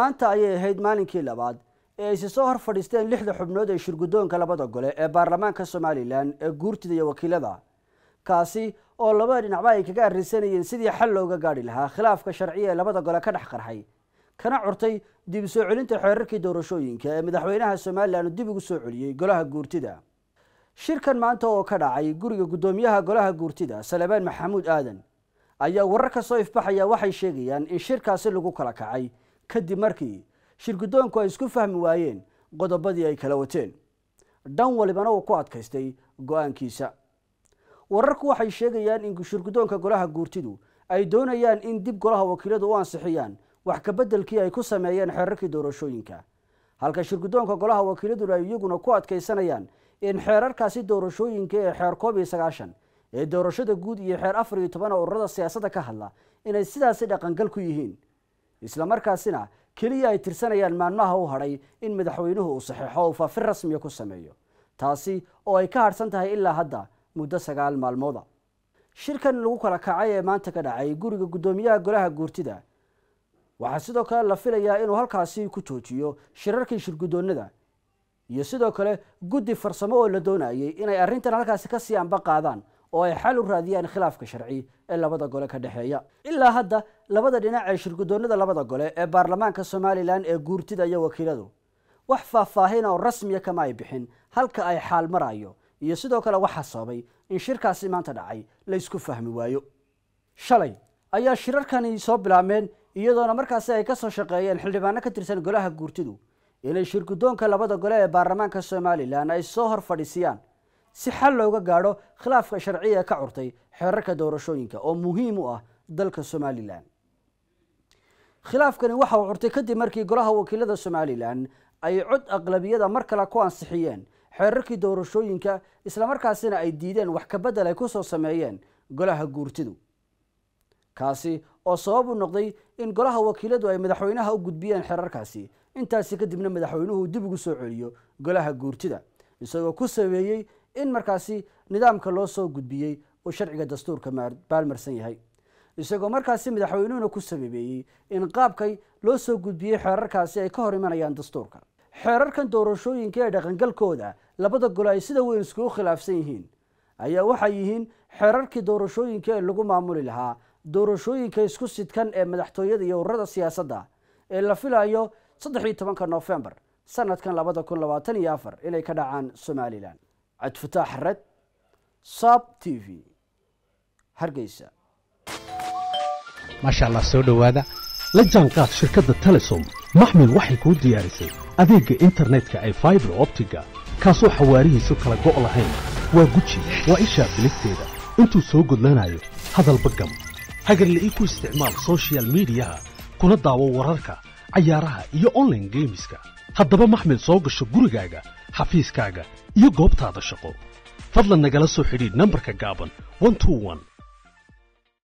maanta ayay ahayd maalinkii labaad ee aysi soo hor fadhiisteen lixda xubnood ee shirgudoonka labada gole ee baarlamaanka somalilan ee guurtida iyo wakiilada kaasi oo labada dhinacba ay kaga arrinsanayeen sidii xal looga gaadhi lahaa khilaafka sharciya ee labada gole ka dhex qarxay kana curtay dib soo celinta xeerarkii doorashooyinka ee madaxweynaha somalilan uu dib ugu soo celiyey golaha guurtida shirkan maanta oo ka dhacay guriga guddoomiyaha golaha guurtida salebaan maxamuud aadan ayaa warar ka soo ifbaxaya waxay sheegayaan in shirkaasi lagu kala kacay kadib markii shirgudoonku ay isku fahmi waayeen qodobadii ay kala wateen dhan walibana uu ku adkaystay go-aankiisa wararku waxay sheegayaan in shirgudoonka golaha guurtidu ay doonayaan in dib golaha wakiiladu u ansixiyaan wax kabeddelkii ay ku sameeyeen xeerarkii doorashooyinka halka shirgudoonka golaha wakiiladuna ay iyaguna ku adkaysanayaan in xeerarkaasi doorashooyinka ee xeer koob iyo sagaashan ee doorashada guud iyo xeer afar iyo toban ee ururada siyaasadda ka hadla inay sidaasi dhaqangal ku yihiin islamarkaasina keliya ay tirsanayaan maalmaha u hadhay in madaxweynuhu uu saxeixo uu faafir rasmiya ku sameeyo taasi oo ay ka hadhsan tahay ilaa hadda muddo sagaal maalmooda shirkan lagu kala kacay ee maanta ka dhacay guriga guddoomiyaha golaha guurtida waxaa sidoo kale la filayaa inuu halkaasi ku joojiyo shirarkii shirgudoonnada iyo sidoo kale guddi farsamo oo la doonayay inay arrintan halkaasi kasii anba qaadaan oo ay xal u raadiyaan khilaafka sharci ee labada gole ka dhexeeya ilaa hadda labada dhinac ee shirgudoonnada labada gole ee baarlamaanka somalilan ee guurtida iyo wakiiladu wax faahfaahin oo rasmiya ah kama ay bixin halka ay xaal maraayo iyo sidoo kale waxaa sababay in shirkaasi maanta dhacay laysku fahmi waayo shalay ayaa shirarkani soo bilaabmeen iyadoona markaasi ay ka soo shaqeeyeen xildhibaano ka tirsan golaha guurtidu inay shirgudoonka labada gole ee baarlamaanka somalilan ay soo hor fadhiisiyaan si xal looga gaadho khilaafka sharciya ee ka curtay xeerarka doorashooyinka oo muhiim u ah dalka somalilan khilaafkani waxa uu curtay kadib markii golaha wakiilada somalilan ay cod aqlabiyada mar kale ku ansixiyeen xeerarkii doorashooyinka islamarkaasina ay diideen wax kabedel ay kusoo sameeyeen golaha guurtidu kaasi oo sabab u noqday in golaha wakiiladu ay madaxweynaha u gudbiyeen xeerarkaasi intaasi kadibna madaxweynuhu dib ugu soo celiyo golaha guurtida isagoo ku sameeyey in markaasi nidaamka loo soo gudbiyey oo sharciga dastuurka baalmarsan yahay isagoo markaasi madaxweynuhuna ku sababeeyey in qaabkay loo soo gudbiyey xeerarkaasi ay ka hor imanayaan dastuurka xeerarkan doorashooyinka ee dhaqangalkooda labada gole ay sida weyn iskugu khilaafsan yihiin ayaa waxay yihiin xeerarkii doorashooyinka ee lagu maamuli lahaa doorashooyinka isku sidkan ee madaxtooyada iyo ururada siyaasadda ee la filayo saddex iyo tobanka nofembar sanadkan labada kun labaatan iyo afar inay ka dhacaan somalilan cabdifatax xared sab t v hargeysa maasha allah soo dhowaada la jaanqaad shirkadda telesom maxmed waxay kuu diyaarisay adeegga internetka ee faibar optiga kaasoo xawaarihiisu kala go' lahayn waa guji waa ishaa bilisteeda intuu soo gudlanaayo hadalba gam ii ku isticmaal sochial midiyaha kuna daawo wararka cayaaraha iyo online geemiska haddaba maxmed soo gasho gurigaaga xafiiskaaga iyo goobtaada shaqo fadlan nagala soo xidhiidh nambarka gaaban